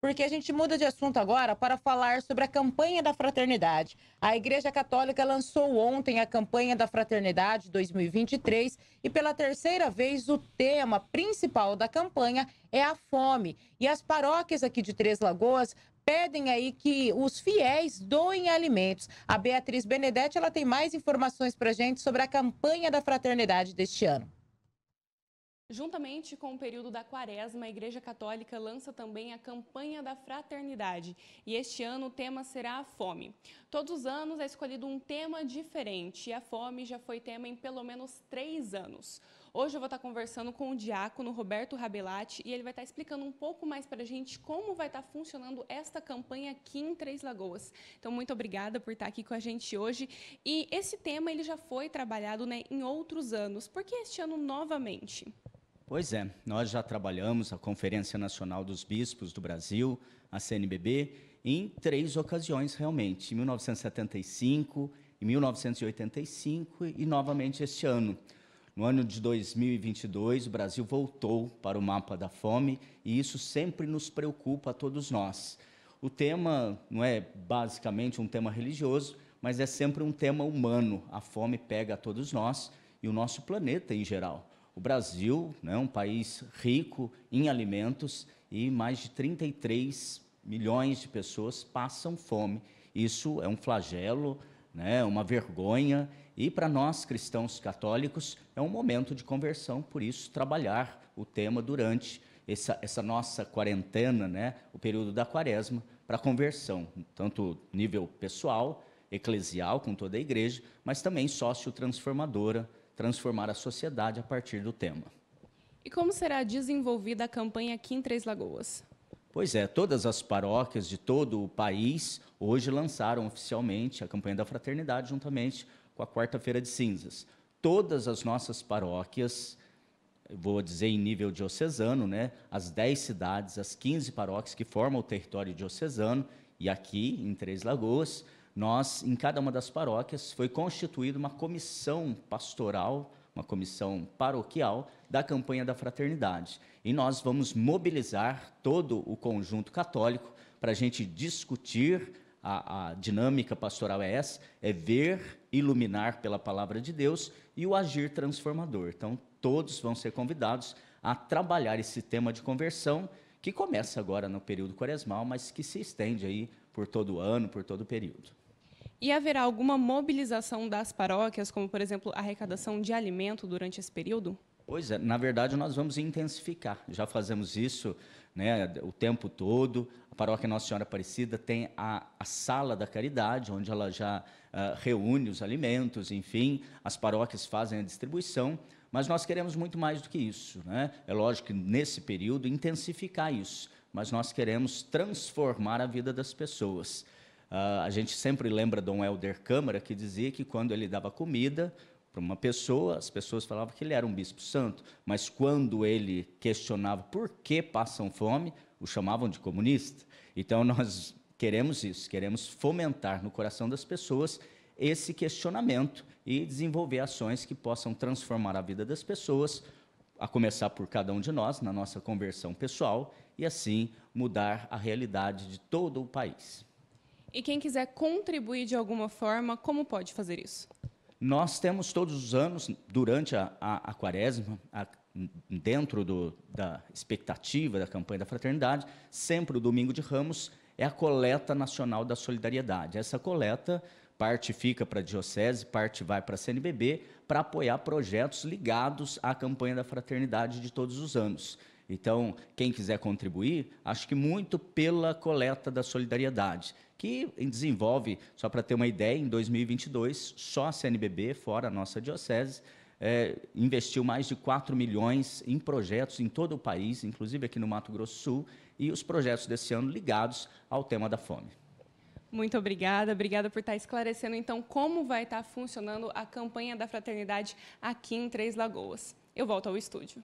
porque a gente muda de assunto agora para falar sobre a campanha da fraternidade. A Igreja Católica lançou ontem a campanha da fraternidade 2023 e pela terceira vez o tema principal da campanha é a fome. E as paróquias aqui de Três Lagoas pedem aí que os fiéis doem alimentos. A Beatriz Benedetti ela tem mais informações para gente sobre a campanha da fraternidade deste ano. Juntamente com o período da quaresma, a Igreja Católica lança também a campanha da fraternidade. E este ano o tema será a fome. Todos os anos é escolhido um tema diferente e a fome já foi tema em pelo menos três anos. Hoje eu vou estar conversando com o diácono Roberto Rabelati e ele vai estar explicando um pouco mais para a gente como vai estar funcionando esta campanha aqui em Três Lagoas. Então, muito obrigada por estar aqui com a gente hoje. E esse tema ele já foi trabalhado né, em outros anos. Por que este ano novamente? Pois é, nós já trabalhamos a Conferência Nacional dos Bispos do Brasil, a CNBB, em três ocasiões realmente, em 1975, em 1985 e novamente este ano. No ano de 2022, o Brasil voltou para o mapa da fome e isso sempre nos preocupa a todos nós. O tema não é basicamente um tema religioso, mas é sempre um tema humano. A fome pega a todos nós e o nosso planeta em geral. O Brasil é né, um país rico em alimentos e mais de 33 milhões de pessoas passam fome. Isso é um flagelo, né, uma vergonha, e para nós cristãos católicos é um momento de conversão, por isso trabalhar o tema durante essa, essa nossa quarentena, né, o período da quaresma, para conversão, tanto nível pessoal, eclesial, com toda a igreja, mas também sócio-transformadora, transformar a sociedade a partir do tema. E como será desenvolvida a campanha aqui em Três Lagoas? Pois é, todas as paróquias de todo o país hoje lançaram oficialmente a campanha da fraternidade juntamente com a Quarta-feira de Cinzas. Todas as nossas paróquias, vou dizer em nível diocesano, né, as 10 cidades, as 15 paróquias que formam o território diocesano, e aqui em Três Lagoas, nós, em cada uma das paróquias, foi constituída uma comissão pastoral, uma comissão paroquial da campanha da fraternidade. E nós vamos mobilizar todo o conjunto católico para a gente discutir a, a, dinâmica pastoral é essa, é ver, iluminar pela palavra de Deus e o agir transformador. Então, todos vão ser convidados a trabalhar esse tema de conversão, que começa agora no período quaresmal, mas que se estende aí por todo o ano, por todo o período. E haverá alguma mobilização das paróquias, como, por exemplo, arrecadação de alimento durante esse período? Pois é, na verdade nós vamos intensificar. Já fazemos isso né, o tempo todo. A paróquia Nossa Senhora Aparecida tem a, a sala da caridade, onde ela já uh, reúne os alimentos, enfim, as paróquias fazem a distribuição. Mas nós queremos muito mais do que isso. Né? É lógico que nesse período intensificar isso, mas nós queremos transformar a vida das pessoas. Uh, a gente sempre lembra Dom Helder Câmara, que dizia que quando ele dava comida para uma pessoa, as pessoas falavam que ele era um bispo santo, mas quando ele questionava por que passam fome, o chamavam de comunista. Então nós queremos isso, queremos fomentar no coração das pessoas esse questionamento e desenvolver ações que possam transformar a vida das pessoas, a começar por cada um de nós, na nossa conversão pessoal, e assim mudar a realidade de todo o país. E quem quiser contribuir de alguma forma, como pode fazer isso? Nós temos todos os anos, durante a, a, a quaresma, a, dentro do, da expectativa da campanha da fraternidade, sempre o Domingo de Ramos é a coleta nacional da solidariedade. Essa coleta, parte fica para a diocese, parte vai para a CNBB, para apoiar projetos ligados à campanha da fraternidade de todos os anos. Então, quem quiser contribuir, acho que muito pela coleta da solidariedade, que desenvolve, só para ter uma ideia, em 2022, só a CNBB, fora a nossa diocese, é, investiu mais de 4 milhões em projetos em todo o país, inclusive aqui no Mato Grosso do Sul, e os projetos desse ano ligados ao tema da fome. Muito obrigada, obrigada por estar esclarecendo então como vai estar funcionando a campanha da fraternidade aqui em Três Lagoas. Eu volto ao estúdio.